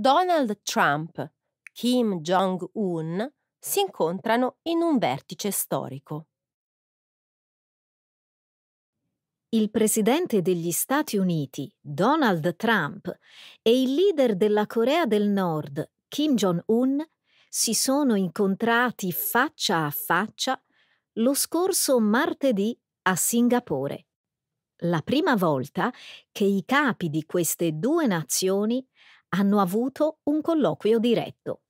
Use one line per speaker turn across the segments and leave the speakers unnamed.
Donald Trump, Kim Jong-un si incontrano in un vertice storico.
Il presidente degli Stati Uniti, Donald Trump, e il leader della Corea del Nord, Kim Jong-un, si sono incontrati faccia a faccia lo scorso martedì a Singapore. La prima volta che i capi di queste due nazioni hanno avuto un colloquio diretto.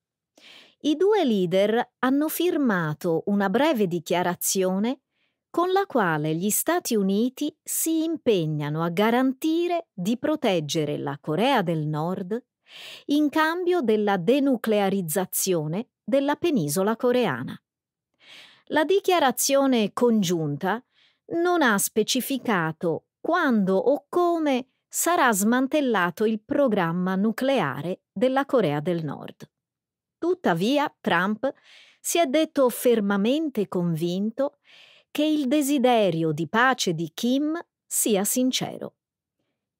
I due leader hanno firmato una breve dichiarazione con la quale gli Stati Uniti si impegnano a garantire di proteggere la Corea del Nord in cambio della denuclearizzazione della penisola coreana. La dichiarazione congiunta non ha specificato quando o come sarà smantellato il programma nucleare della Corea del Nord. Tuttavia, Trump si è detto fermamente convinto che il desiderio di pace di Kim sia sincero.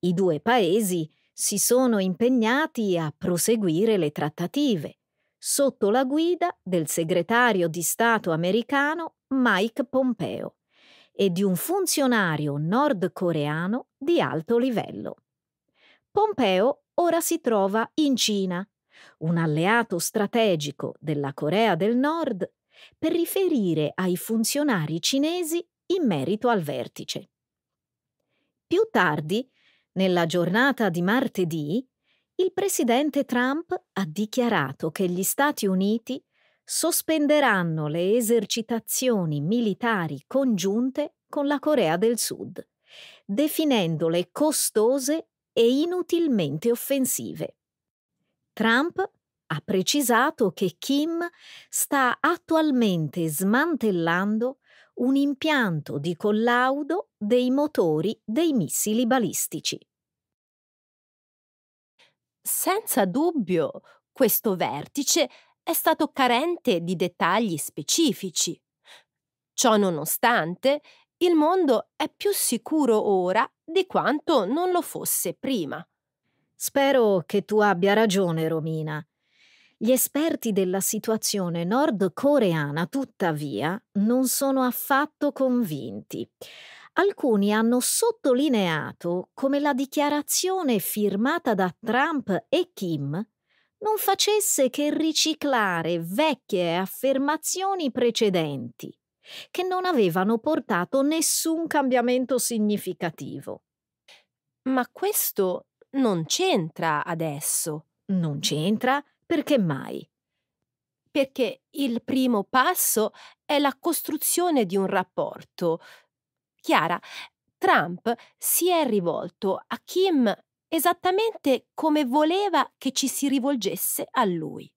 I due paesi si sono impegnati a proseguire le trattative sotto la guida del segretario di Stato americano Mike Pompeo, e di un funzionario nordcoreano di alto livello. Pompeo ora si trova in Cina, un alleato strategico della Corea del Nord, per riferire ai funzionari cinesi in merito al vertice. Più tardi, nella giornata di martedì, il presidente Trump ha dichiarato che gli Stati Uniti sospenderanno le esercitazioni militari congiunte con la Corea del Sud, definendole costose e inutilmente offensive. Trump ha precisato che Kim sta attualmente smantellando un impianto di collaudo dei motori dei missili balistici. Senza dubbio, questo vertice
è stato carente di dettagli specifici. Ciò nonostante, il mondo è più sicuro ora di quanto non lo fosse
prima. Spero che tu abbia ragione, Romina. Gli esperti della situazione nordcoreana, tuttavia, non sono affatto convinti. Alcuni hanno sottolineato come la dichiarazione firmata da Trump e Kim non facesse che riciclare vecchie affermazioni precedenti, che non avevano portato nessun cambiamento significativo. Ma questo non c'entra adesso. Non c'entra perché mai?
Perché il primo passo è la costruzione di un rapporto. Chiara, Trump si è rivolto a Kim esattamente come voleva che ci si rivolgesse a lui.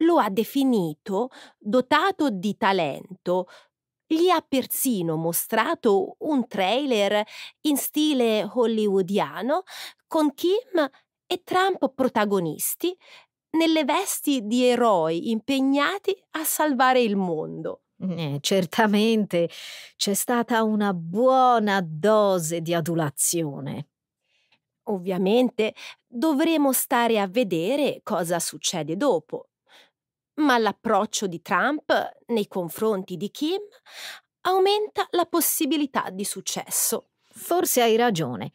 Lo ha definito dotato di talento, gli ha persino mostrato un trailer in stile hollywoodiano con Kim e Trump protagonisti nelle vesti di
eroi impegnati a salvare il mondo. Mm, eh, certamente c'è stata una buona dose di adulazione.
Ovviamente dovremo stare a vedere cosa succede dopo. Ma l'approccio di Trump nei confronti di Kim aumenta
la possibilità di successo. Forse hai ragione.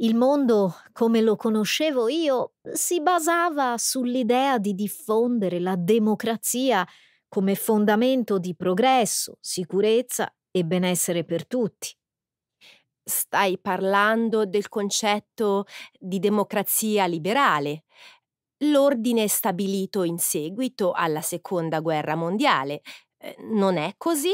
Il mondo, come lo conoscevo io, si basava sull'idea di diffondere la democrazia come fondamento di progresso, sicurezza e benessere per tutti stai parlando del concetto
di democrazia liberale, l'ordine stabilito in seguito alla Seconda Guerra Mondiale. Eh, non è così?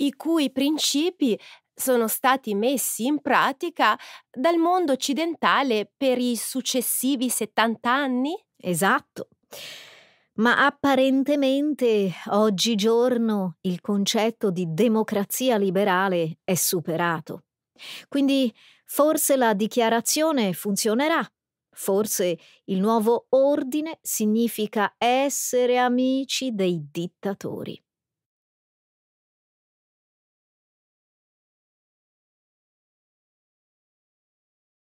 I cui principi sono stati messi in pratica dal mondo occidentale per i successivi 70 anni? Esatto.
Ma apparentemente oggigiorno il concetto di democrazia liberale è superato. Quindi forse la dichiarazione funzionerà, forse il nuovo ordine significa essere amici dei dittatori.